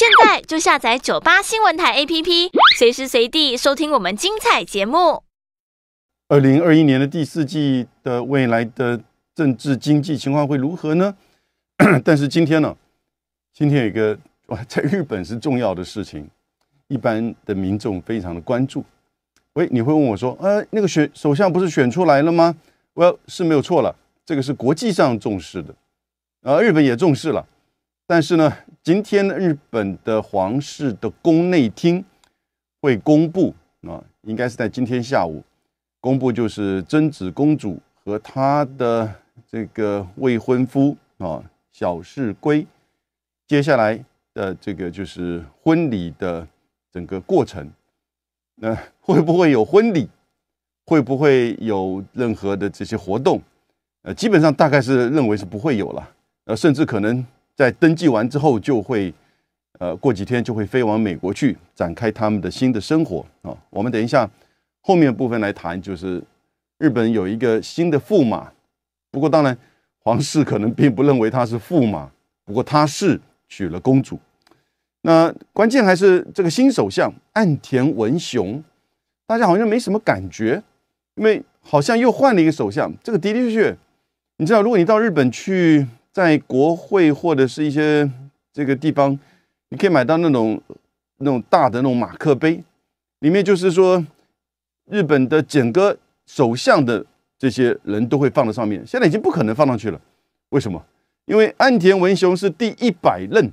现在就下载九八新闻台 APP，随时随地收听我们精彩节目。二零二一年的第四季的未来的政治经济情况会如何呢？但是今天呢，今天有一个在日本是重要的事情，一般的民众非常的关注。喂，你会问我说，呃，那个选首相不是选出来了吗？Well，是没有错了，这个是国际上重视的，啊，日本也重视了。但是呢，今天日本的皇室的宫内厅会公布啊，应该是在今天下午公布，就是真子公主和她的这个未婚夫啊小室圭接下来的这个就是婚礼的整个过程，那会不会有婚礼？会不会有任何的这些活动？呃，基本上大概是认为是不会有了，呃，甚至可能。在登记完之后，就会，呃，过几天就会飞往美国去展开他们的新的生活啊。我们等一下后面部分来谈，就是日本有一个新的驸马，不过当然皇室可能并不认为他是驸马，不过他是娶了公主。那关键还是这个新首相岸田文雄，大家好像没什么感觉，因为好像又换了一个首相。这个的的确确，你知道，如果你到日本去。在国会或者是一些这个地方，你可以买到那种那种大的那种马克杯，里面就是说日本的整个首相的这些人都会放在上面。现在已经不可能放上去了，为什么？因为安田文雄是第一百任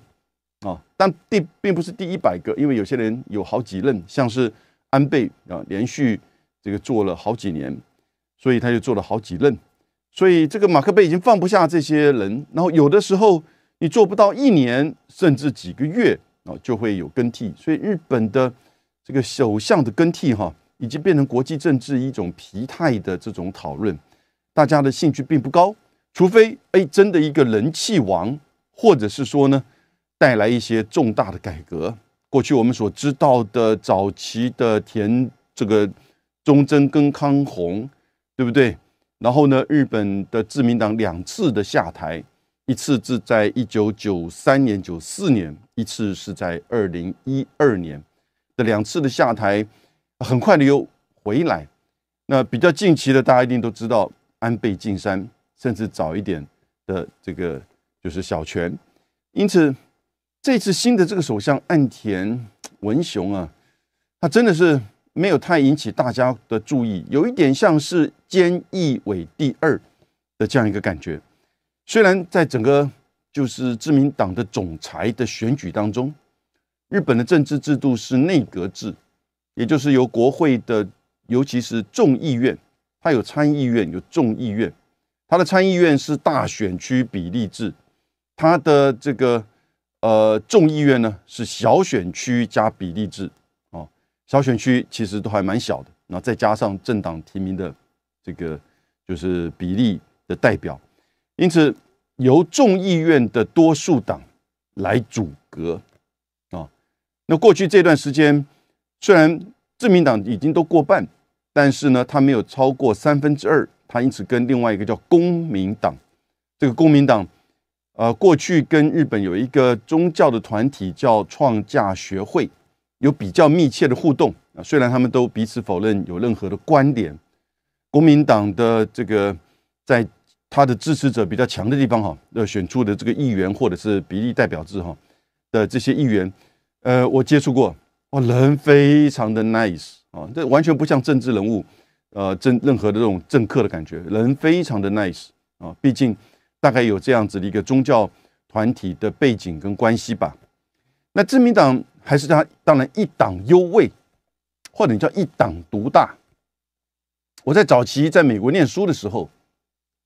啊，但第并不是第一百个，因为有些人有好几任，像是安倍啊，连续这个做了好几年，所以他就做了好几任。所以这个马克杯已经放不下这些人，然后有的时候你做不到一年甚至几个月啊，就会有更替。所以日本的这个首相的更替哈，已经变成国际政治一种疲态的这种讨论，大家的兴趣并不高，除非哎真的一个人气王，或者是说呢带来一些重大的改革。过去我们所知道的早期的田这个忠贞跟康弘，对不对？然后呢？日本的自民党两次的下台，一次是在一九九三年、九四年，一次是在二零一二年。这两次的下台，很快的又回来。那比较近期的，大家一定都知道安倍晋三，甚至早一点的这个就是小泉。因此，这次新的这个首相岸田文雄啊，他真的是。没有太引起大家的注意，有一点像是菅义伟第二的这样一个感觉。虽然在整个就是自民党的总裁的选举当中，日本的政治制度是内阁制，也就是由国会的，尤其是众议院，它有参议院，有众议院，它的参议院是大选区比例制，它的这个呃众议院呢是小选区加比例制。小选区其实都还蛮小的，然后再加上政党提名的这个就是比例的代表，因此由众议院的多数党来阻隔啊。那过去这段时间虽然自民党已经都过半，但是呢，他没有超过三分之二，他因此跟另外一个叫公民党，这个公民党呃，过去跟日本有一个宗教的团体叫创价学会。有比较密切的互动啊，虽然他们都彼此否认有任何的观点。国民党的这个，在他的支持者比较强的地方，哈，呃，选出的这个议员或者是比例代表制哈的这些议员，呃，我接触过，哇，人非常的 nice 啊，这完全不像政治人物，呃，政任何的这种政客的感觉，人非常的 nice 啊，毕竟大概有这样子的一个宗教团体的背景跟关系吧。那自民党。还是他当然一党优位，或者你叫一党独大。我在早期在美国念书的时候，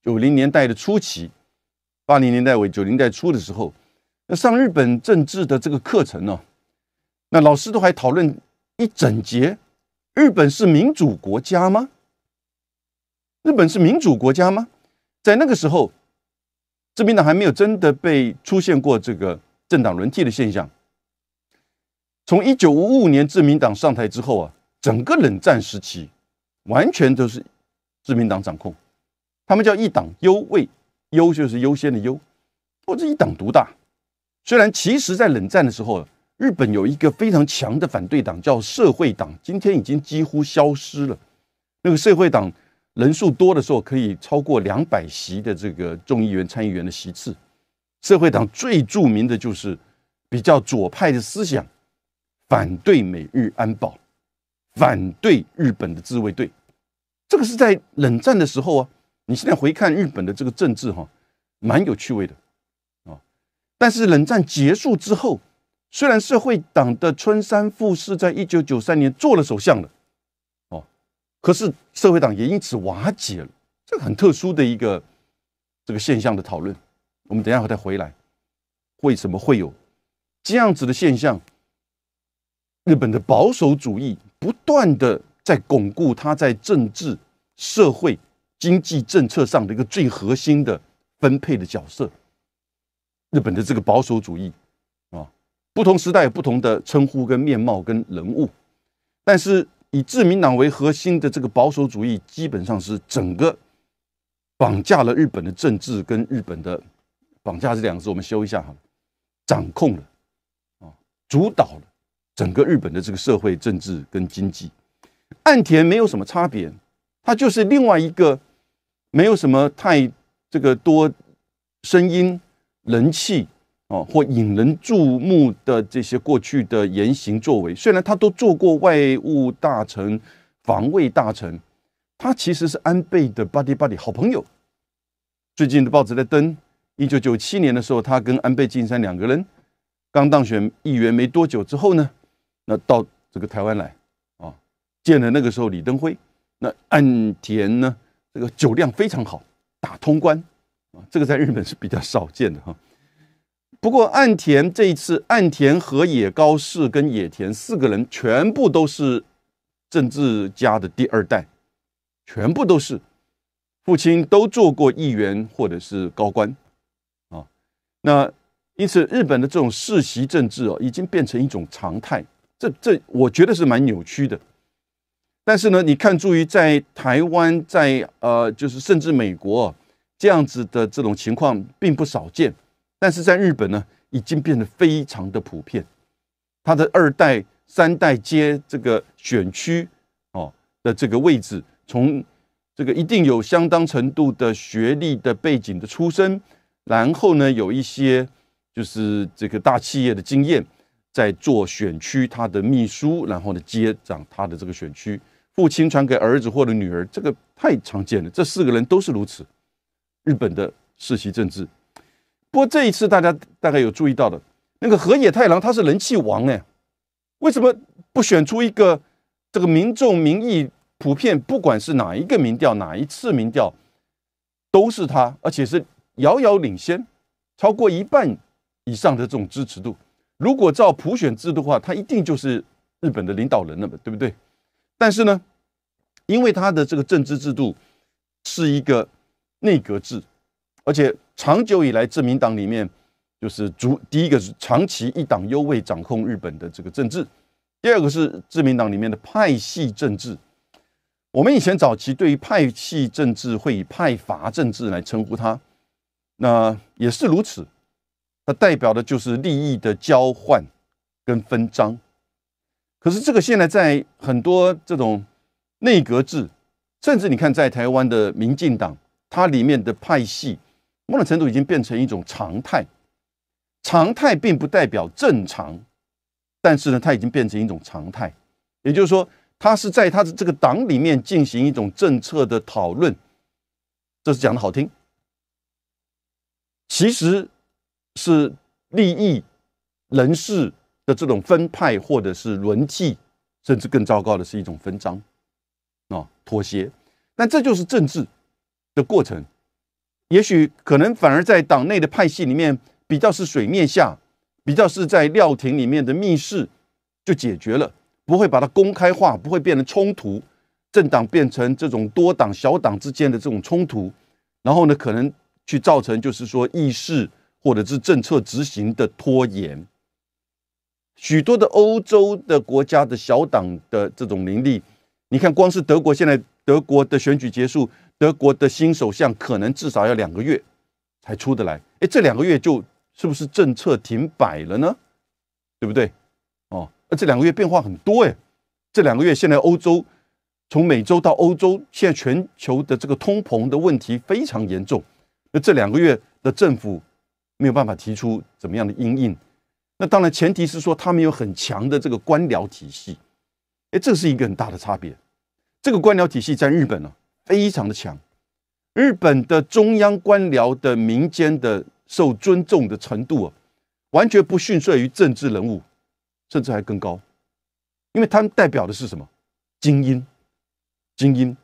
九零年代的初期，八零年代尾九零代初的时候，那上日本政治的这个课程呢，那老师都还讨论一整节：日本是民主国家吗？日本是民主国家吗？在那个时候，自民党还没有真的被出现过这个政党轮替的现象。从一九五五年自民党上台之后啊，整个冷战时期，完全都是自民党掌控。他们叫一党优位，优就是优先的优，或者一党独大。虽然其实，在冷战的时候，日本有一个非常强的反对党，叫社会党。今天已经几乎消失了。那个社会党人数多的时候，可以超过两百席的这个众议员、参议员的席次。社会党最著名的就是比较左派的思想。反对美日安保，反对日本的自卫队，这个是在冷战的时候啊。你现在回看日本的这个政治，哈，蛮有趣味的，啊。但是冷战结束之后，虽然社会党的村山富士在一九九三年做了首相了，哦，可是社会党也因此瓦解了。这个很特殊的一个这个现象的讨论，我们等下再回来。为什么会有这样子的现象？日本的保守主义不断的在巩固它在政治、社会、经济政策上的一个最核心的分配的角色。日本的这个保守主义啊，不同时代有不同的称呼跟面貌跟人物，但是以自民党为核心的这个保守主义，基本上是整个绑架了日本的政治跟日本的绑架这两个字，我们修一下哈，掌控了啊，主导了。整个日本的这个社会、政治跟经济，岸田没有什么差别，他就是另外一个没有什么太这个多声音、人气哦，或引人注目的这些过去的言行作为。虽然他都做过外务大臣、防卫大臣，他其实是安倍的 buddy buddy 好朋友。最近的报纸在登，一九九七年的时候，他跟安倍晋三两个人刚当选议员没多久之后呢。那到这个台湾来啊，见了那个时候李登辉，那岸田呢，这个酒量非常好，打通关啊，这个在日本是比较少见的哈。不过岸田这一次，岸田、和野、高市跟野田四个人全部都是政治家的第二代，全部都是父亲都做过议员或者是高官啊。那因此，日本的这种世袭政治哦，已经变成一种常态。这这我觉得是蛮扭曲的，但是呢，你看，注意在台湾，在呃，就是甚至美国这样子的这种情况并不少见，但是在日本呢，已经变得非常的普遍。他的二代、三代接这个选区哦的这个位置，从这个一定有相当程度的学历的背景的出身，然后呢，有一些就是这个大企业的经验。在做选区，他的秘书，然后呢接掌他的这个选区，父亲传给儿子或者女儿，这个太常见了。这四个人都是如此，日本的世袭政治。不过这一次，大家大概有注意到的，那个河野太郎，他是人气王呢。为什么不选出一个这个民众民意普遍，不管是哪一个民调，哪一次民调，都是他，而且是遥遥领先，超过一半以上的这种支持度。如果照普选制度话，他一定就是日本的领导人了嘛，对不对？但是呢，因为他的这个政治制度是一个内阁制，而且长久以来自民党里面就是主第一个是长期一党优位掌控日本的这个政治，第二个是自民党里面的派系政治。我们以前早期对于派系政治会以派阀政治来称呼它，那也是如此。它代表的就是利益的交换跟分赃，可是这个现在在很多这种内阁制，甚至你看在台湾的民进党，它里面的派系某种程度已经变成一种常态。常态并不代表正常，但是呢，它已经变成一种常态，也就是说，它是在它的这个党里面进行一种政策的讨论，这是讲的好听，其实。是利益、人士的这种分派，或者是轮替，甚至更糟糕的是一种分赃啊妥协。但这就是政治的过程，也许可能反而在党内的派系里面比较是水面下，比较是在料亭里面的密室就解决了，不会把它公开化，不会变成冲突，政党变成这种多党小党之间的这种冲突，然后呢，可能去造成就是说议事。或者是政策执行的拖延，许多的欧洲的国家的小党的这种林力，你看，光是德国现在德国的选举结束，德国的新首相可能至少要两个月才出得来。哎，这两个月就是不是政策停摆了呢？对不对？哦，那这两个月变化很多哎，这两个月现在欧洲从美洲到欧洲，现在全球的这个通膨的问题非常严重。那这两个月的政府。没有办法提出怎么样的因应，那当然前提是说他们有很强的这个官僚体系，哎，这是一个很大的差别。这个官僚体系在日本啊非常的强，日本的中央官僚的民间的受尊重的程度啊，完全不逊色于政治人物，甚至还更高，因为他们代表的是什么？精英，精英。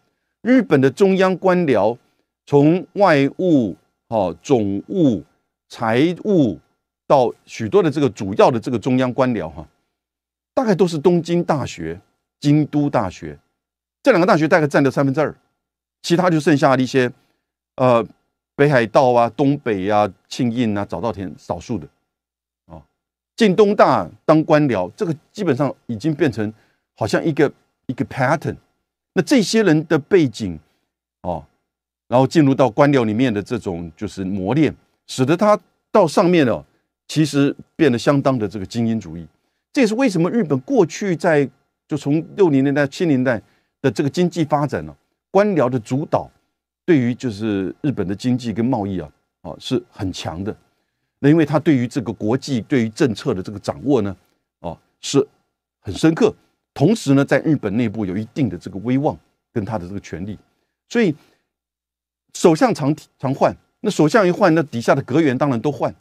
日本的中央官僚从外务哈总务。财务到许多的这个主要的这个中央官僚哈，大概都是东京大学、京都大学这两个大学大概占了三分之二，其他就剩下一些呃北海道啊、东北啊、庆应啊、早稻田少数的啊，进东大当官僚这个基本上已经变成好像一个一个 pattern。那这些人的背景哦，然后进入到官僚里面的这种就是磨练。使得他到上面呢，其实变得相当的这个精英主义。这也是为什么日本过去在就从六零年代、七零代的这个经济发展呢，官僚的主导对于就是日本的经济跟贸易啊，啊是很强的。那因为他对于这个国际、对于政策的这个掌握呢，啊是很深刻。同时呢，在日本内部有一定的这个威望跟他的这个权利，所以首相常常换。那首相一换，那底下的阁员当然都换，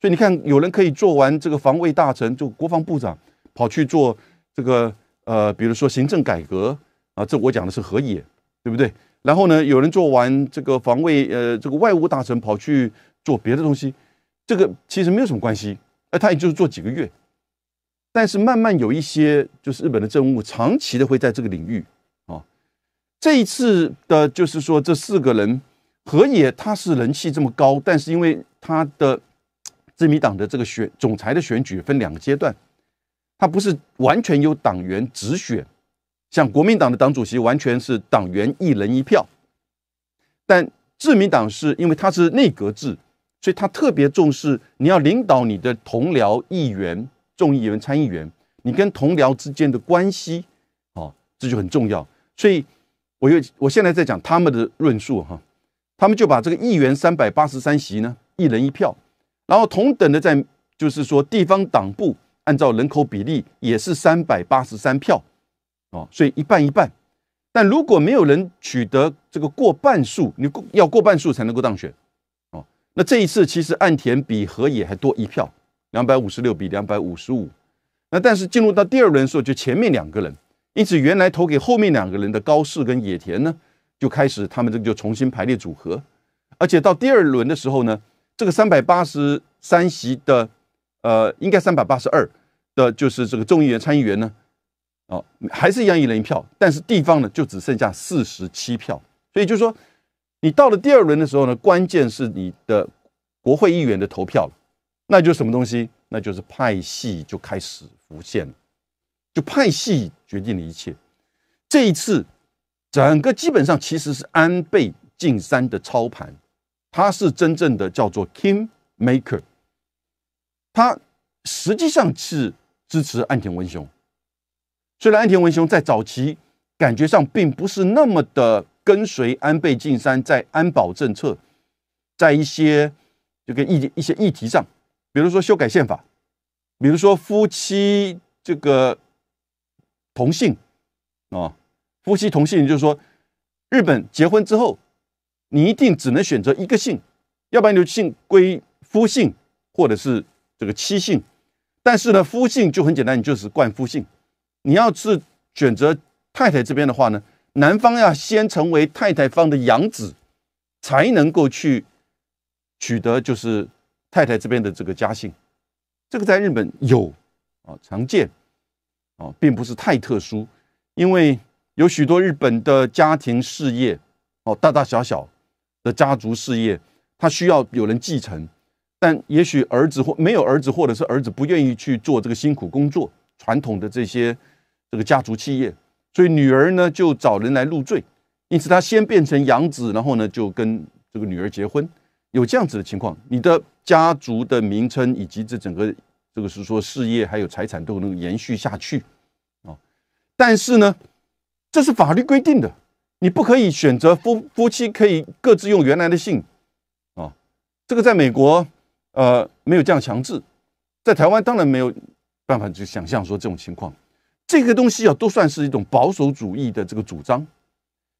所以你看，有人可以做完这个防卫大臣，就国防部长跑去做这个呃，比如说行政改革啊，这我讲的是河也，对不对？然后呢，有人做完这个防卫呃，这个外务大臣跑去做别的东西，这个其实没有什么关系，呃，他也就是做几个月，但是慢慢有一些就是日本的政务长期的会在这个领域啊，这一次的就是说这四个人。河野他是人气这么高，但是因为他的自民党的这个选总裁的选举分两个阶段，他不是完全由党员直选，像国民党的党主席完全是党员一人一票，但自民党是因为他是内阁制，所以他特别重视你要领导你的同僚议员、众议员、参议员，你跟同僚之间的关系，哦，这就很重要。所以我又我现在在讲他们的论述哈。他们就把这个议员三百八十三席呢，一人一票，然后同等的在就是说地方党部按照人口比例也是三百八十三票，哦，所以一半一半。但如果没有人取得这个过半数，你过要过半数才能够当选，哦，那这一次其实岸田比河野还多一票，两百五十六比两百五十五。那但是进入到第二轮的时候，就前面两个人，因此原来投给后面两个人的高市跟野田呢。就开始，他们这个就重新排列组合，而且到第二轮的时候呢，这个三百八十三席的，呃，应该三百八十二的，就是这个众议员、参议员呢，哦，还是一样一人一票，但是地方呢就只剩下四十七票，所以就是说，你到了第二轮的时候呢，关键是你的国会议员的投票那就是什么东西？那就是派系就开始浮现了，就派系决定了一切，这一次。整个基本上其实是安倍晋三的操盘，他是真正的叫做 king maker，他实际上是支持岸田文雄。虽然岸田文雄在早期感觉上并不是那么的跟随安倍晋三，在安保政策，在一些这个议一些议题上，比如说修改宪法，比如说夫妻这个同性啊。夫妻同姓，就是说，日本结婚之后，你一定只能选择一个姓，要不然你就姓归夫姓，或者是这个妻姓。但是呢，夫姓就很简单，你就是冠夫姓。你要是选择太太这边的话呢，男方要先成为太太方的养子，才能够去取得就是太太这边的这个家姓。这个在日本有啊，常见啊，并不是太特殊，因为。有许多日本的家庭事业，哦，大大小小的家族事业，它需要有人继承，但也许儿子或没有儿子，或者是儿子不愿意去做这个辛苦工作，传统的这些这个家族企业，所以女儿呢就找人来入赘，因此他先变成养子，然后呢就跟这个女儿结婚，有这样子的情况，你的家族的名称以及这整个这个是说事业还有财产都能延续下去，哦，但是呢。这是法律规定的，你不可以选择夫夫妻可以各自用原来的姓，啊，这个在美国，呃，没有这样强制，在台湾当然没有办法去想象说这种情况，这个东西啊，都算是一种保守主义的这个主张。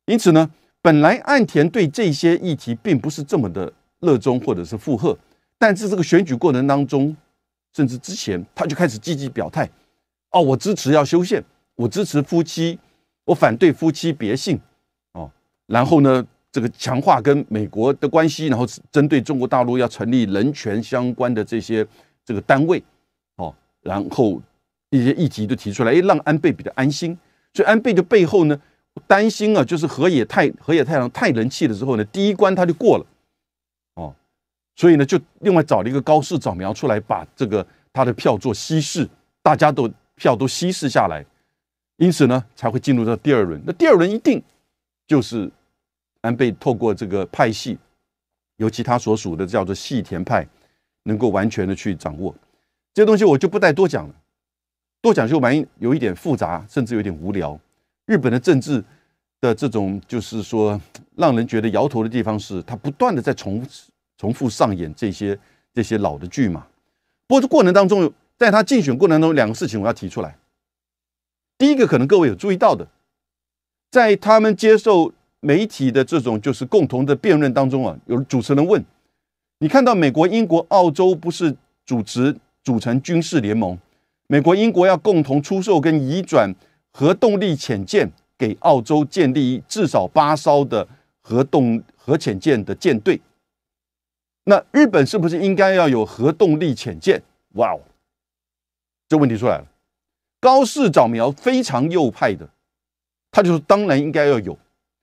因此呢，本来岸田对这些议题并不是这么的热衷或者是附和，但是这个选举过程当中，甚至之前他就开始积极表态，哦，我支持要修宪，我支持夫妻。我反对夫妻别姓，哦，然后呢，这个强化跟美国的关系，然后针对中国大陆要成立人权相关的这些这个单位，哦，然后一些议题都提出来，哎，让安倍比较安心。所以安倍的背后呢，担心啊，就是河野太河野太郎太人气了之后呢，第一关他就过了，哦，所以呢，就另外找了一个高市早苗出来，把这个他的票做稀释，大家都票都稀释下来。因此呢，才会进入到第二轮。那第二轮一定就是安倍透过这个派系，尤其他所属的叫做细田派，能够完全的去掌握。这些东西我就不再多讲了，多讲就蛮有一点复杂，甚至有点无聊。日本的政治的这种，就是说让人觉得摇头的地方，是他不断的在重重复上演这些这些老的剧嘛。不过这过程当中，在他竞选过程当中，两个事情我要提出来。第一个可能各位有注意到的，在他们接受媒体的这种就是共同的辩论当中啊，有主持人问：“你看到美国、英国、澳洲不是主持组成军事联盟？美国、英国要共同出售跟移转核动力潜舰给澳洲，建立至少八艘的核动核潜舰的舰队。那日本是不是应该要有核动力潜舰？”哇哦，这问题出来了。高市早苗非常右派的，他就是当然应该要有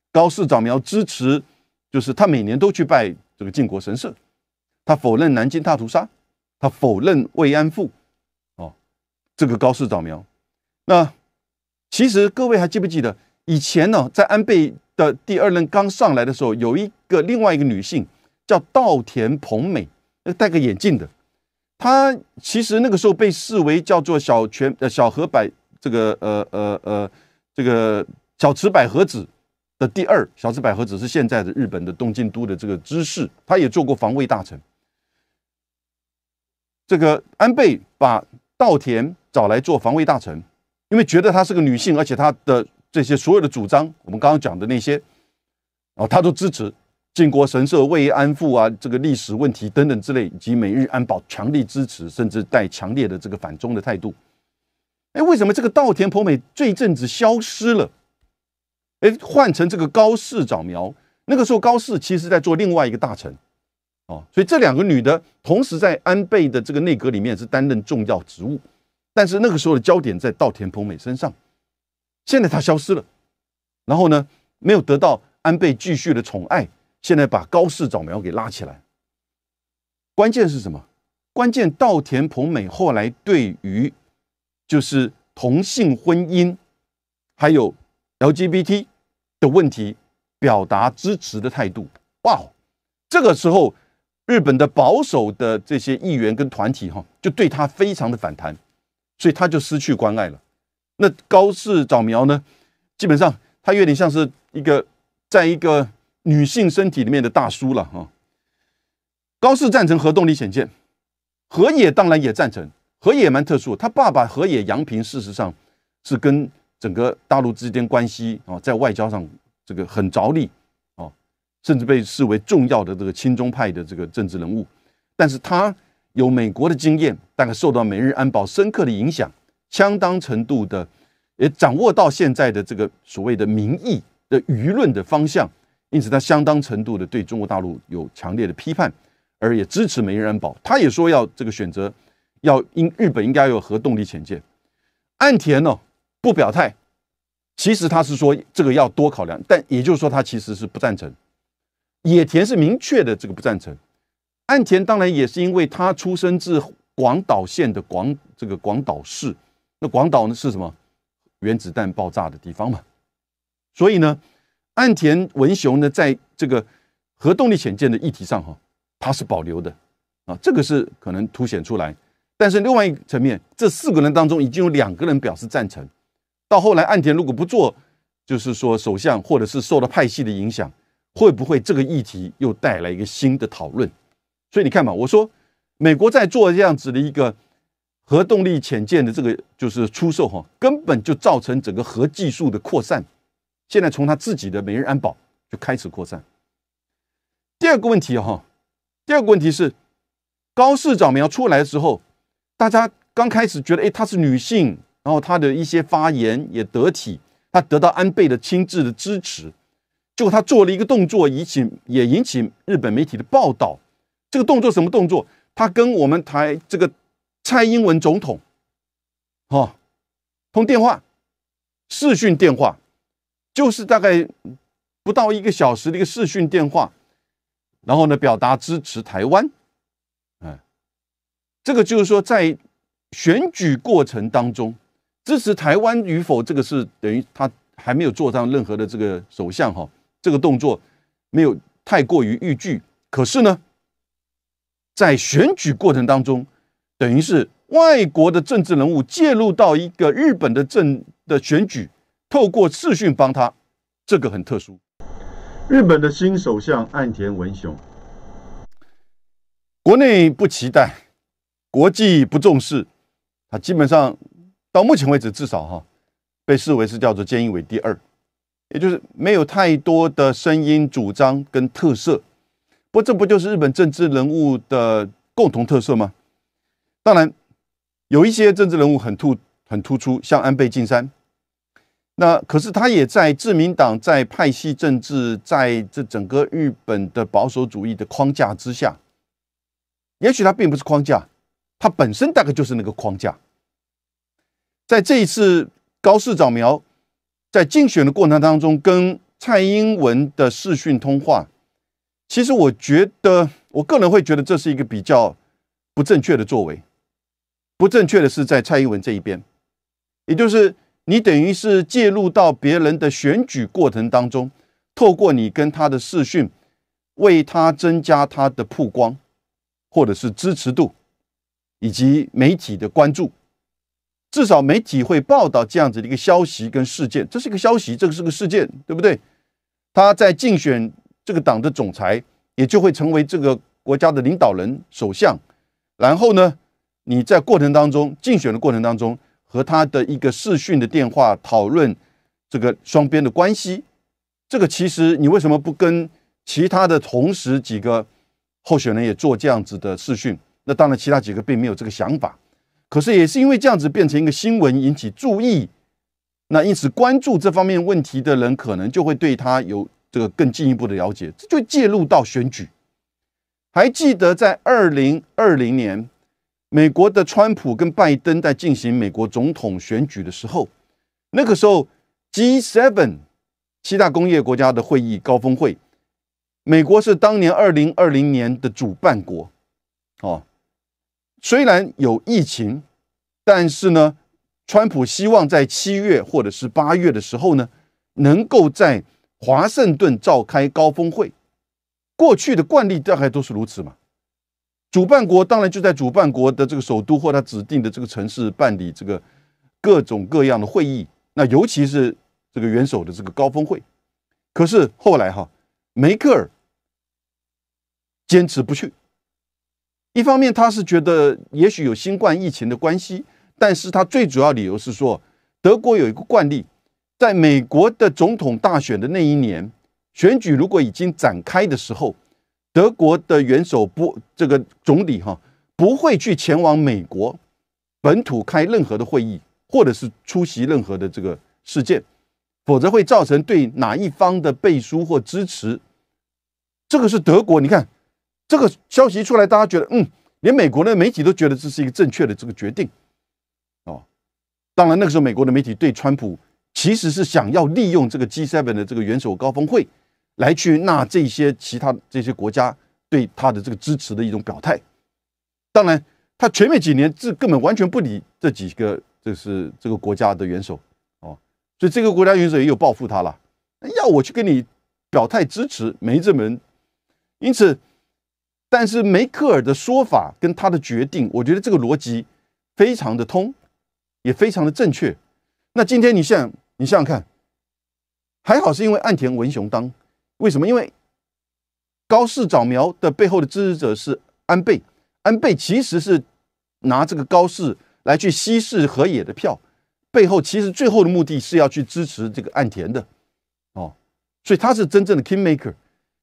高市早苗支持，就是他每年都去拜这个靖国神社，他否认南京大屠杀，他否认慰安妇，哦，这个高市早苗，那其实各位还记不记得以前呢，在安倍的第二任刚上来的时候，有一个另外一个女性叫稻田朋美，那戴个眼镜的。他其实那个时候被视为叫做小泉呃小河百这个呃呃呃这个小池百合子的第二小池百合子是现在的日本的东京都的这个知事，他也做过防卫大臣。这个安倍把稻田找来做防卫大臣，因为觉得她是个女性，而且她的这些所有的主张，我们刚刚讲的那些，哦，他都支持。靖国神社慰安妇啊，这个历史问题等等之类，以及美日安保强力支持，甚至带强烈的这个反中的态度。哎，为什么这个稻田朋美这一阵子消失了？哎，换成这个高市早苗。那个时候，高市其实在做另外一个大臣。哦，所以这两个女的同时在安倍的这个内阁里面是担任重要职务。但是那个时候的焦点在稻田朋美身上，现在她消失了，然后呢，没有得到安倍继续的宠爱。现在把高市早苗给拉起来，关键是什么？关键稻田朋美后来对于就是同性婚姻，还有 LGBT 的问题表达支持的态度，哇，这个时候日本的保守的这些议员跟团体哈，就对他非常的反弹，所以他就失去关爱了。那高市早苗呢，基本上他有点像是一个在一个。女性身体里面的大叔了哈。高世赞成核动力，显见河野当然也赞成。河野蛮特殊，他爸爸河野洋平事实上是跟整个大陆之间关系啊，在外交上这个很着力啊，甚至被视为重要的这个亲中派的这个政治人物。但是他有美国的经验，大概受到美日安保深刻的影响，相当程度的也掌握到现在的这个所谓的民意的舆论的方向。因此，他相当程度的对中国大陆有强烈的批判，而也支持美日安保。他也说要这个选择，要因日本应该要有核动力潜舰。岸田呢不表态，其实他是说这个要多考量，但也就是说他其实是不赞成。野田是明确的这个不赞成。岸田当然也是因为他出生自广岛县的广这个广岛市，那广岛呢是什么？原子弹爆炸的地方嘛，所以呢。岸田文雄呢，在这个核动力潜舰的议题上，哈，他是保留的，啊，这个是可能凸显出来。但是另外一层面，这四个人当中已经有两个人表示赞成。到后来，岸田如果不做，就是说首相，或者是受到派系的影响，会不会这个议题又带来一个新的讨论？所以你看嘛，我说美国在做这样子的一个核动力潜舰的这个就是出售，哈，根本就造成整个核技术的扩散。现在从他自己的每日安保就开始扩散。第二个问题哈，第二个问题是高市长苗出来之后，大家刚开始觉得哎，她是女性，然后她的一些发言也得体，她得到安倍的亲自的支持。结果她做了一个动作，引起也引起日本媒体的报道。这个动作什么动作？她跟我们台这个蔡英文总统，哈，通电话，视讯电话。就是大概不到一个小时的一个视讯电话，然后呢，表达支持台湾，嗯，这个就是说，在选举过程当中，支持台湾与否，这个是等于他还没有做上任何的这个首相哈，这个动作没有太过于逾矩。可是呢，在选举过程当中，等于是外国的政治人物介入到一个日本的政的选举。透过视讯帮他，这个很特殊。日本的新首相岸田文雄，国内不期待，国际不重视，他基本上到目前为止，至少哈，被视为是叫做菅义伟第二，也就是没有太多的声音主张跟特色。不，这不就是日本政治人物的共同特色吗？当然，有一些政治人物很突很突出，像安倍晋三。那可是他也在自民党在派系政治在这整个日本的保守主义的框架之下，也许他并不是框架，他本身大概就是那个框架。在这一次高市早苗在竞选的过程当中跟蔡英文的视讯通话，其实我觉得我个人会觉得这是一个比较不正确的作为，不正确的是在蔡英文这一边，也就是。你等于是介入到别人的选举过程当中，透过你跟他的视讯，为他增加他的曝光，或者是支持度，以及媒体的关注，至少媒体会报道这样子的一个消息跟事件。这是一个消息，这个是个事件，对不对？他在竞选这个党的总裁，也就会成为这个国家的领导人首相。然后呢，你在过程当中竞选的过程当中。和他的一个视讯的电话讨论这个双边的关系，这个其实你为什么不跟其他的同时几个候选人也做这样子的视讯？那当然其他几个并没有这个想法，可是也是因为这样子变成一个新闻引起注意，那因此关注这方面问题的人可能就会对他有这个更进一步的了解，这就介入到选举。还记得在二零二零年。美国的川普跟拜登在进行美国总统选举的时候，那个时候 G7 七大工业国家的会议高峰会，美国是当年二零二零年的主办国，哦，虽然有疫情，但是呢，川普希望在七月或者是八月的时候呢，能够在华盛顿召开高峰会，过去的惯例大概都是如此嘛。主办国当然就在主办国的这个首都或他指定的这个城市办理这个各种各样的会议，那尤其是这个元首的这个高峰会。可是后来哈，梅克尔坚持不去。一方面他是觉得也许有新冠疫情的关系，但是他最主要理由是说德国有一个惯例，在美国的总统大选的那一年，选举如果已经展开的时候。德国的元首不这个总理哈不会去前往美国本土开任何的会议，或者是出席任何的这个事件，否则会造成对哪一方的背书或支持。这个是德国，你看这个消息一出来，大家觉得嗯，连美国的媒体都觉得这是一个正确的这个决定哦。当然那个时候美国的媒体对川普其实是想要利用这个 G7 的这个元首高峰会。来去纳这些其他这些国家对他的这个支持的一种表态，当然他前面几年是根本完全不理这几个就是这个国家的元首哦，所以这个国家元首也有报复他了，要我去跟你表态支持没这门。因此，但是梅克尔的说法跟他的决定，我觉得这个逻辑非常的通，也非常的正确。那今天你想你想想看，还好是因为岸田文雄当。为什么？因为高市早苗的背后的支持者是安倍，安倍其实是拿这个高市来去稀释河野的票，背后其实最后的目的是要去支持这个岸田的，哦，所以他是真正的 k i n g maker。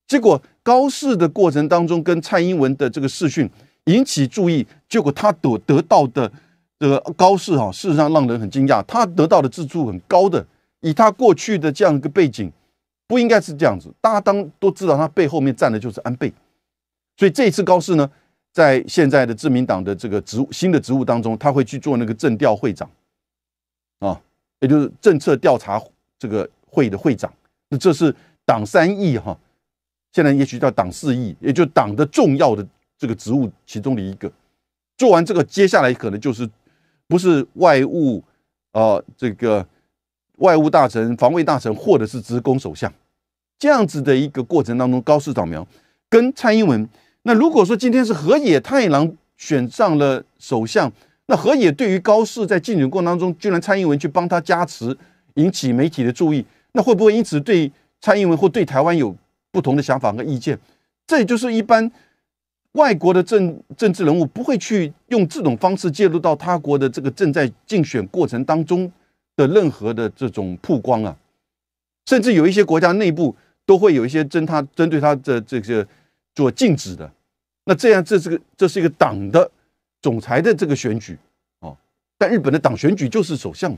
结果高市的过程当中跟蔡英文的这个视讯引起注意，结果他得得到的的高市哦，事实上让人很惊讶，他得到的资助很高的，以他过去的这样一个背景。不应该是这样子，大家当都知道，他背后面站的就是安倍，所以这一次高市呢，在现在的自民党的这个职务新的职务当中，他会去做那个政调会长，啊，也就是政策调查这个会议的会长，那这是党三亿哈，现在也许叫党四亿，也就党的重要的这个职务其中的一个，做完这个，接下来可能就是不是外务啊这个。外务大臣、防卫大臣，或者是职工首相，这样子的一个过程当中，高市早苗跟蔡英文。那如果说今天是河野太郎选上了首相，那河野对于高市在竞选过程当中，居然蔡英文去帮他加持，引起媒体的注意，那会不会因此对蔡英文或对台湾有不同的想法和意见？这也就是一般外国的政政治人物不会去用这种方式介入到他国的这个正在竞选过程当中。的任何的这种曝光啊，甚至有一些国家内部都会有一些针他针对他的这些做禁止的。那这样这是个这是一个党的总裁的这个选举啊，但日本的党选举就是首相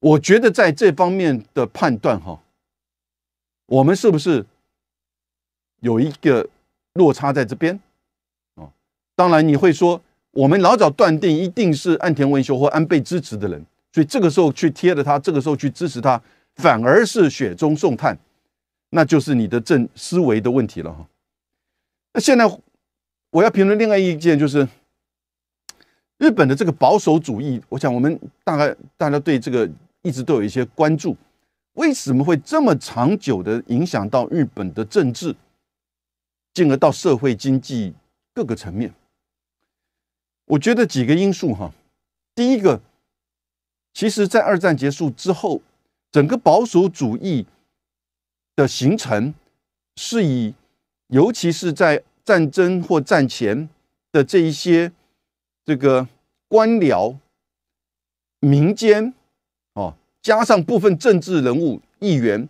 我觉得在这方面的判断哈，我们是不是有一个落差在这边啊？当然你会说，我们老早断定一定是岸田文雄或安倍支持的人。所以这个时候去贴着他，这个时候去支持他，反而是雪中送炭，那就是你的正思维的问题了哈。那现在我要评论另外一件，就是日本的这个保守主义，我想我们大概大家对这个一直都有一些关注，为什么会这么长久的影响到日本的政治，进而到社会经济各个层面？我觉得几个因素哈，第一个。其实，在二战结束之后，整个保守主义的形成，是以，尤其是在战争或战前的这一些这个官僚、民间，哦，加上部分政治人物、议员，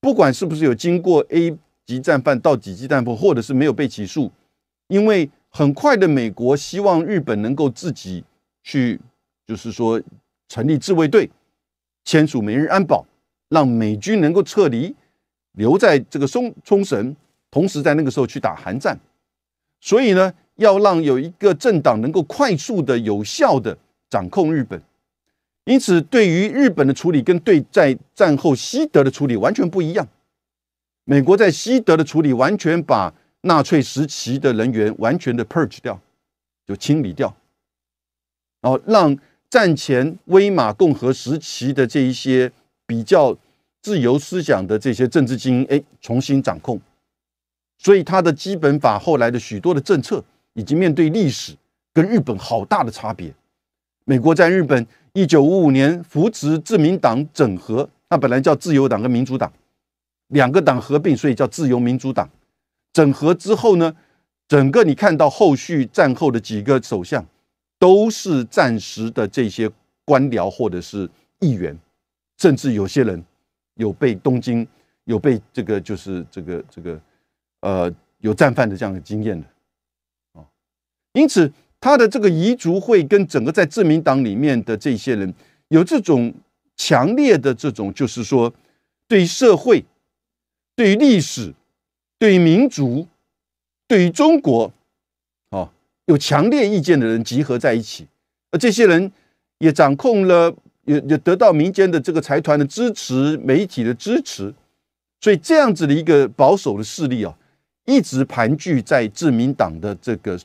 不管是不是有经过 A 级战犯到几级战犯，或者是没有被起诉，因为很快的，美国希望日本能够自己去。就是说，成立自卫队，签署《美日安保》，让美军能够撤离，留在这个冲冲绳，同时在那个时候去打韩战。所以呢，要让有一个政党能够快速的、有效的掌控日本。因此，对于日本的处理，跟对在战后西德的处理完全不一样。美国在西德的处理，完全把纳粹时期的人员完全的 purge 掉，就清理掉，然后让。战前威马共和时期的这一些比较自由思想的这些政治精英，哎，重新掌控，所以他的基本法后来的许多的政策，以及面对历史，跟日本好大的差别。美国在日本一九五五年扶持自民党整合，它本来叫自由党跟民主党两个党合并，所以叫自由民主党。整合之后呢，整个你看到后续战后的几个首相。都是暂时的这些官僚或者是议员，甚至有些人有被东京有被这个就是这个这个呃有战犯的这样的经验的啊，因此他的这个遗族会跟整个在自民党里面的这些人有这种强烈的这种就是说，对于社会、对于历史、对于民族、对于中国。有强烈意见的人集合在一起，而这些人也掌控了，也也得到民间的这个财团的支持、媒体的支持，所以这样子的一个保守的势力啊，一直盘踞在自民党的这个，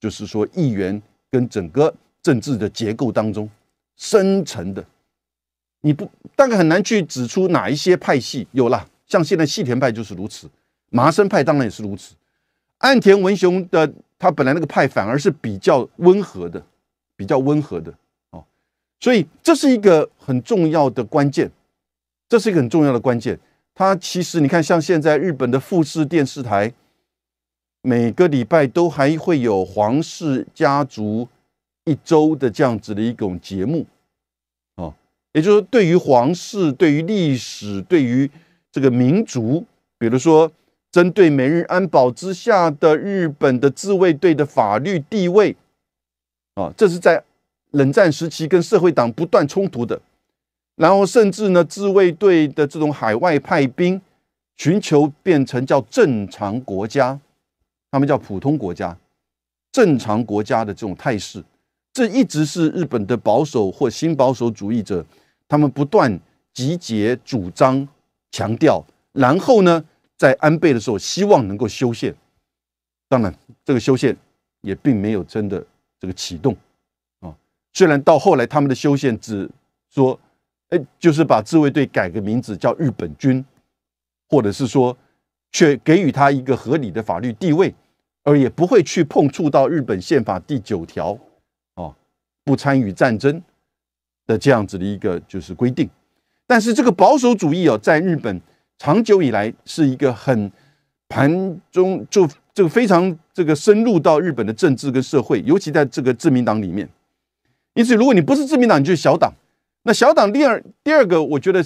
就是说议员跟整个政治的结构当中，深层的，你不大概很难去指出哪一些派系有啦，像现在细田派就是如此，麻生派当然也是如此，岸田文雄的。他本来那个派反而是比较温和的，比较温和的哦，所以这是一个很重要的关键，这是一个很重要的关键。他其实你看，像现在日本的富士电视台，每个礼拜都还会有皇室家族一周的这样子的一种节目，啊，也就是说，对于皇室，对于历史，对于这个民族，比如说。针对美日安保之下的日本的自卫队的法律地位，啊，这是在冷战时期跟社会党不断冲突的，然后甚至呢，自卫队的这种海外派兵，寻求变成叫正常国家，他们叫普通国家，正常国家的这种态势，这一直是日本的保守或新保守主义者，他们不断集结主张、强调，然后呢？在安倍的时候，希望能够修宪，当然，这个修宪也并没有真的这个启动啊。虽然到后来他们的修宪只说，哎，就是把自卫队改个名字叫日本军，或者是说，却给予他一个合理的法律地位，而也不会去碰触到日本宪法第九条啊，不参与战争的这样子的一个就是规定。但是这个保守主义啊，在日本。长久以来是一个很盘中就这个非常这个深入到日本的政治跟社会，尤其在这个自民党里面。因此，如果你不是自民党，你就是小党。那小党第二第二个，我觉得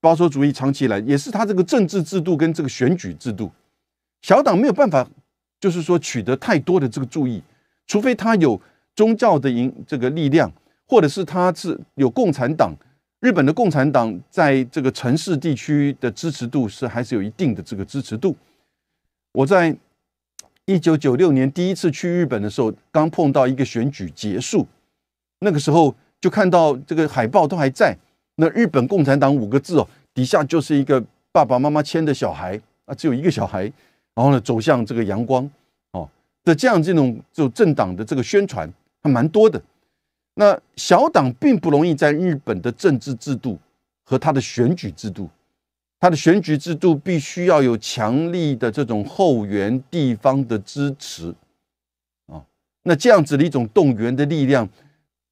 保守主义长期以来也是他这个政治制度跟这个选举制度，小党没有办法，就是说取得太多的这个注意，除非他有宗教的营这个力量，或者是他是有共产党。日本的共产党在这个城市地区的支持度是还是有一定的这个支持度。我在一九九六年第一次去日本的时候，刚碰到一个选举结束，那个时候就看到这个海报都还在。那日本共产党五个字哦，底下就是一个爸爸妈妈牵的小孩啊，只有一个小孩，然后呢走向这个阳光哦的这样这种这种政党的这个宣传还蛮多的。那小党并不容易在日本的政治制度和他的选举制度，他的选举制度必须要有强力的这种后援地方的支持啊。那这样子的一种动员的力量，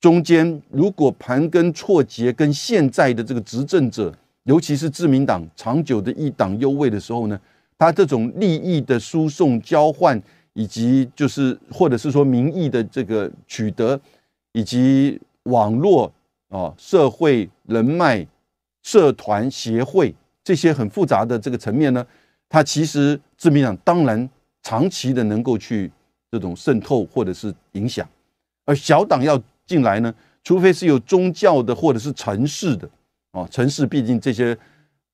中间如果盘根错节，跟现在的这个执政者，尤其是自民党长久的一党优位的时候呢，他这种利益的输送交换，以及就是或者是说民意的这个取得。以及网络啊，社会人脉、社团协会这些很复杂的这个层面呢，它其实自民党当然长期的能够去这种渗透或者是影响，而小党要进来呢，除非是有宗教的或者是城市的啊，城市毕竟这些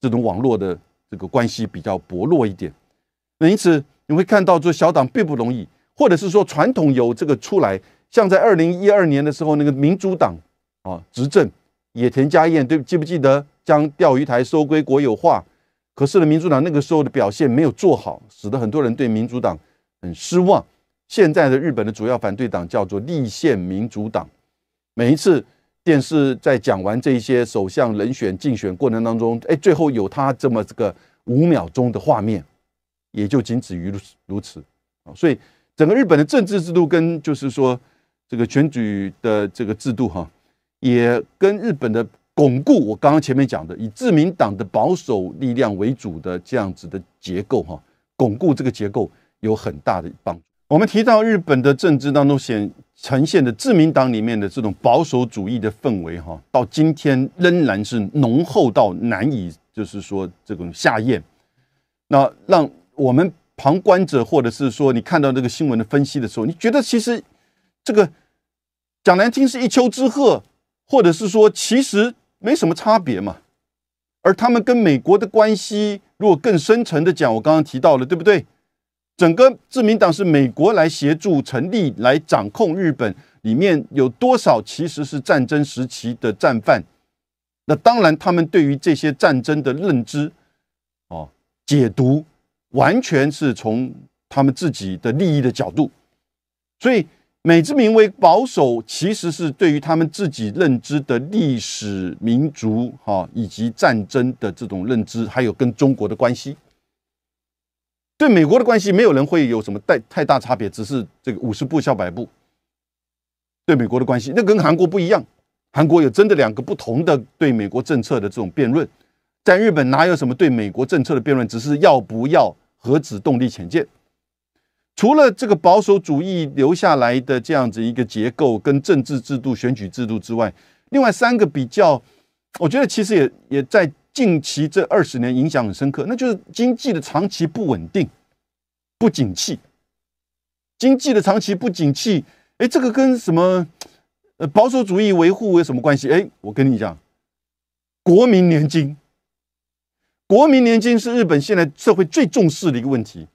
这种网络的这个关系比较薄弱一点，那因此你会看到说小党并不容易，或者是说传统有这个出来。像在二零一二年的时候，那个民主党啊执政，野田佳彦对记不记得将钓鱼台收归国有化？可是呢，民主党那个时候的表现没有做好，使得很多人对民主党很失望。现在的日本的主要反对党叫做立宪民主党。每一次电视在讲完这些首相人选竞选过程当中，哎，最后有他这么这个五秒钟的画面，也就仅止于如此。所以，整个日本的政治制度跟就是说。这个选举的这个制度，哈，也跟日本的巩固，我刚刚前面讲的，以自民党的保守力量为主的这样子的结构，哈，巩固这个结构有很大的帮助。我们提到日本的政治当中显呈现的自民党里面的这种保守主义的氛围，哈，到今天仍然是浓厚到难以，就是说这种下咽。那让我们旁观者或者是说你看到这个新闻的分析的时候，你觉得其实这个。讲难听是一丘之貉，或者是说其实没什么差别嘛。而他们跟美国的关系，如果更深层的讲，我刚刚提到了，对不对？整个自民党是美国来协助成立、来掌控日本，里面有多少其实是战争时期的战犯？那当然，他们对于这些战争的认知、哦解读，完全是从他们自己的利益的角度，所以。美之名为保守，其实是对于他们自己认知的历史、民族，哈，以及战争的这种认知，还有跟中国的关系，对美国的关系，没有人会有什么太太大差别，只是这个五十步笑百步。对美国的关系，那跟韩国不一样，韩国有真的两个不同的对美国政策的这种辩论，在日本哪有什么对美国政策的辩论，只是要不要核子动力潜舰。除了这个保守主义留下来的这样子一个结构跟政治制度、选举制度之外，另外三个比较，我觉得其实也也在近期这二十年影响很深刻，那就是经济的长期不稳定、不景气。经济的长期不景气，哎，这个跟什么呃保守主义维护有什么关系？哎，我跟你讲，国民年金，国民年金是日本现在社会最重视的一个问题。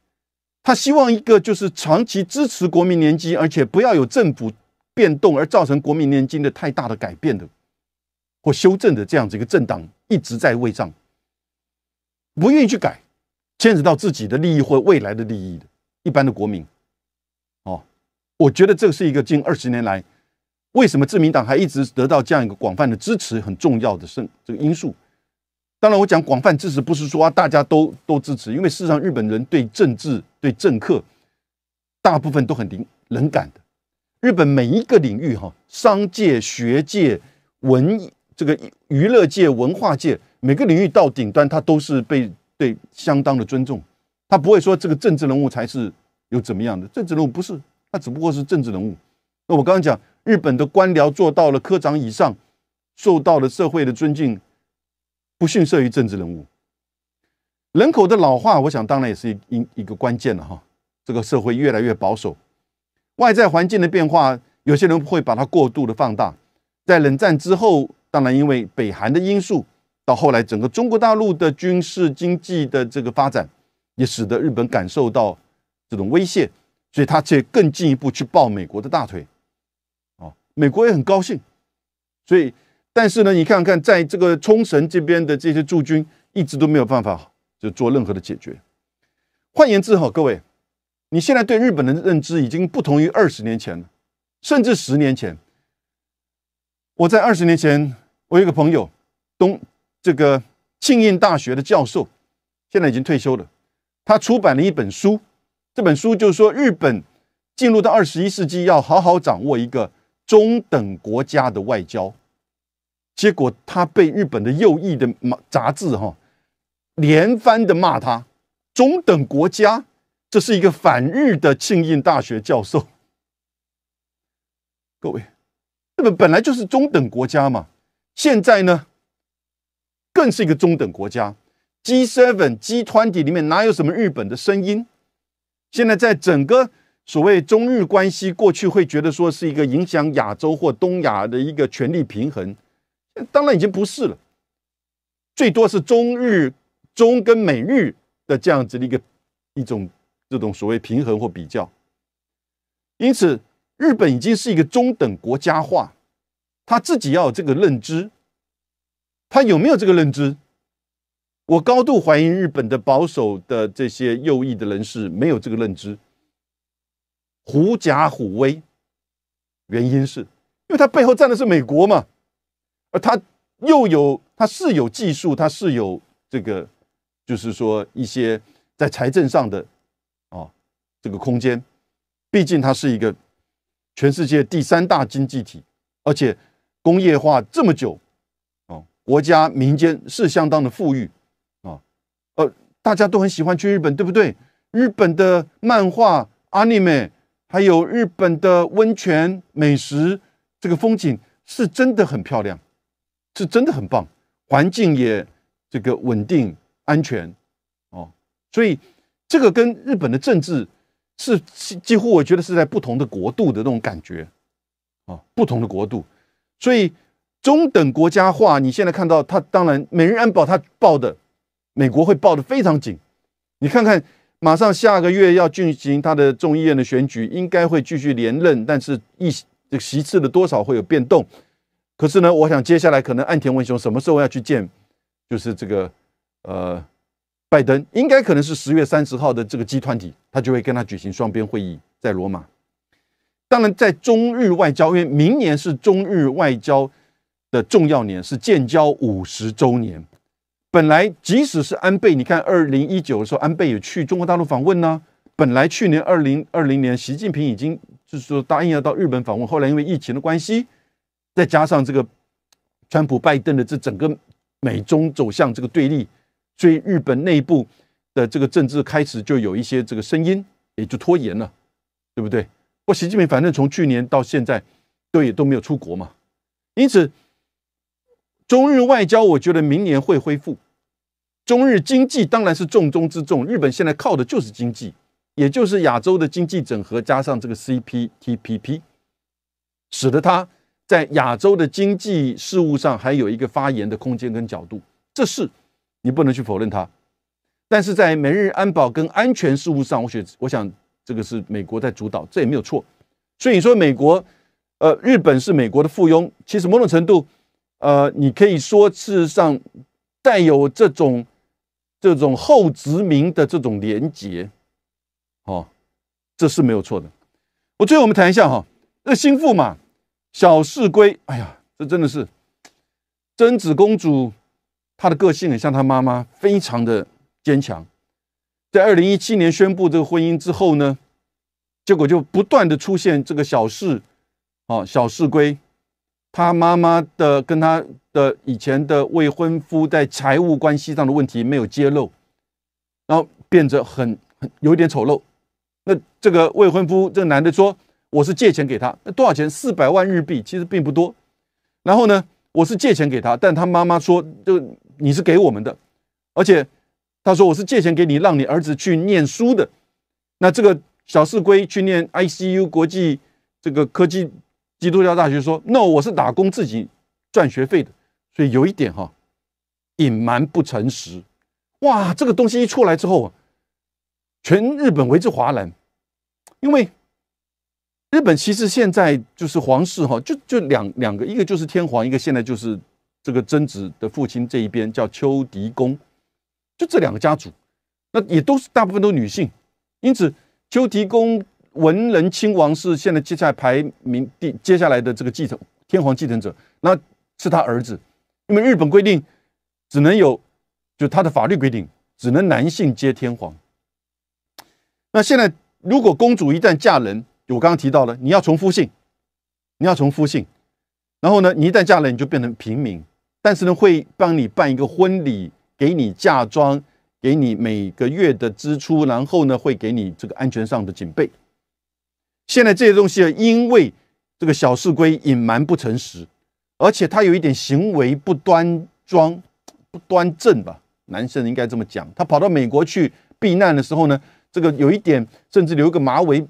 他希望一个就是长期支持国民年金，而且不要有政府变动而造成国民年金的太大的改变的或修正的这样子一个政党一直在位上，不愿意去改，牵扯到自己的利益或未来的利益的，一般的国民哦，我觉得这是一个近二十年来为什么自民党还一直得到这样一个广泛的支持很重要的甚这个因素。当然，我讲广泛支持不是说啊大家都都支持，因为事实上日本人对政治。对政客，大部分都很灵敏感的。日本每一个领域，哈，商界、学界、文这个娱乐界、文化界，每个领域到顶端，他都是被对相当的尊重。他不会说这个政治人物才是有怎么样的政治人物，不是，他只不过是政治人物。那我刚刚讲，日本的官僚做到了科长以上，受到了社会的尊敬，不逊色于政治人物。人口的老化，我想当然也是一一个关键了哈。这个社会越来越保守，外在环境的变化，有些人会把它过度的放大。在冷战之后，当然因为北韩的因素，到后来整个中国大陆的军事经济的这个发展，也使得日本感受到这种威胁，所以他却更进一步去抱美国的大腿。哦，美国也很高兴。所以，但是呢，你看看，在这个冲绳这边的这些驻军，一直都没有办法。就做任何的解决。换言之，哈，各位，你现在对日本的认知已经不同于二十年前了，甚至十年前。我在二十年前，我有一个朋友，东这个庆应大学的教授，现在已经退休了。他出版了一本书，这本书就是说，日本进入到二十一世纪，要好好掌握一个中等国家的外交。结果他被日本的右翼的杂志哈。连番的骂他，中等国家，这是一个反日的庆应大学教授。各位，日本本来就是中等国家嘛，现在呢，更是一个中等国家。G seven 集团体里面哪有什么日本的声音？现在在整个所谓中日关系，过去会觉得说是一个影响亚洲或东亚的一个权力平衡，当然已经不是了，最多是中日。中跟美日的这样子的一个一种这种所谓平衡或比较，因此日本已经是一个中等国家化，他自己要有这个认知，他有没有这个认知？我高度怀疑日本的保守的这些右翼的人士没有这个认知，狐假虎威，原因是因为他背后站的是美国嘛，而他又有他是有技术，他是有这个。就是说，一些在财政上的啊，这个空间，毕竟它是一个全世界第三大经济体，而且工业化这么久，啊，国家民间是相当的富裕啊，呃，大家都很喜欢去日本，对不对？日本的漫画、anime，还有日本的温泉、美食，这个风景是真的很漂亮，是真的很棒，环境也这个稳定。安全，哦，所以这个跟日本的政治是几几乎，我觉得是在不同的国度的那种感觉，啊，不同的国度，所以中等国家化，你现在看到他，当然，美日安保他报的，美国会报的非常紧，你看看，马上下个月要进行他的众议院的选举，应该会继续连任，但是一这个席次的多少会有变动，可是呢，我想接下来可能岸田文雄什么时候要去见，就是这个。呃，拜登应该可能是十月三十号的这个集团体，他就会跟他举行双边会议在罗马。当然，在中日外交，因为明年是中日外交的重要年，是建交五十周年。本来，即使是安倍，你看二零一九的时候，安倍也去中国大陆访问呢。本来去年二零二零年，习近平已经就是说答应要到日本访问，后来因为疫情的关系，再加上这个川普拜登的这整个美中走向这个对立。所以日本内部的这个政治开始就有一些这个声音，也就拖延了，对不对？不，习近平反正从去年到现在都也都没有出国嘛，因此中日外交我觉得明年会恢复。中日经济当然是重中之重，日本现在靠的就是经济，也就是亚洲的经济整合加上这个 CPTPP，使得它在亚洲的经济事务上还有一个发言的空间跟角度，这是。你不能去否认它，但是在美日安保跟安全事务上，我觉我想这个是美国在主导，这也没有错。所以你说美国，呃，日本是美国的附庸，其实某种程度，呃，你可以说事实上带有这种这种后殖民的这种连结，哦，这是没有错的。我最后我们谈一下哈，那心腹嘛，小市归，哎呀，这真的是贞子公主。他的个性很像他妈妈，非常的坚强。在二零一七年宣布这个婚姻之后呢，结果就不断的出现这个小事，哦，小事归他妈妈的，跟他的以前的未婚夫在财务关系上的问题没有揭露，然后变得很很有点丑陋。那这个未婚夫，这个男的说，我是借钱给他，那多少钱？四百万日币，其实并不多。然后呢，我是借钱给他，但他妈妈说，就。你是给我们的，而且他说我是借钱给你，让你儿子去念书的。那这个小四龟去念 I C U 国际这个科技基督教大学，说 No，我是打工自己赚学费的。所以有一点哈，隐瞒不诚实。哇，这个东西一出来之后啊，全日本为之哗然，因为日本其实现在就是皇室哈，就就两两个，一个就是天皇，一个现在就是。这个贞子的父亲这一边叫秋迪公，就这两个家族，那也都是大部分都女性，因此秋迪公文人亲王是现在接下来排名第接下来的这个继承天皇继承者，那是他儿子，因为日本规定只能有，就他的法律规定只能男性接天皇。那现在如果公主一旦嫁人，我刚刚提到了，你要从夫姓，你要从夫姓。然后呢，你一旦嫁了，你就变成平民。但是呢，会帮你办一个婚礼，给你嫁妆，给你每个月的支出。然后呢，会给你这个安全上的警备。现在这些东西啊，因为这个小四龟隐瞒不诚实，而且他有一点行为不端庄、不端正吧？男生应该这么讲。他跑到美国去避难的时候呢，这个有一点甚至留个马尾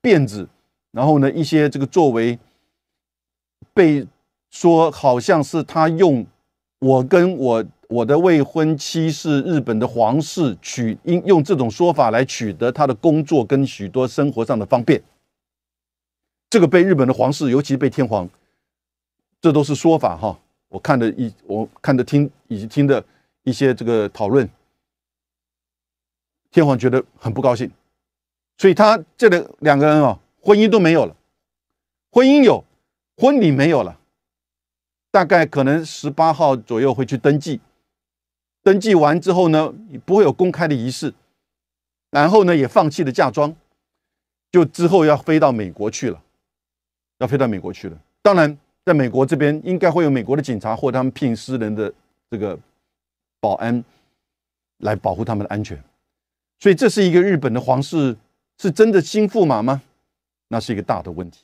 辫子，然后呢，一些这个作为。被说好像是他用我跟我我的未婚妻是日本的皇室取用用这种说法来取得他的工作跟许多生活上的方便，这个被日本的皇室，尤其被天皇，这都是说法哈。我看的一我看的听以及听的一些这个讨论，天皇觉得很不高兴，所以他这两个人哦婚姻都没有了，婚姻有。婚礼没有了，大概可能十八号左右会去登记，登记完之后呢，不会有公开的仪式，然后呢也放弃了嫁妆，就之后要飞到美国去了，要飞到美国去了。当然，在美国这边应该会有美国的警察或他们聘私人的这个保安来保护他们的安全，所以这是一个日本的皇室是真的新驸马吗？那是一个大的问题。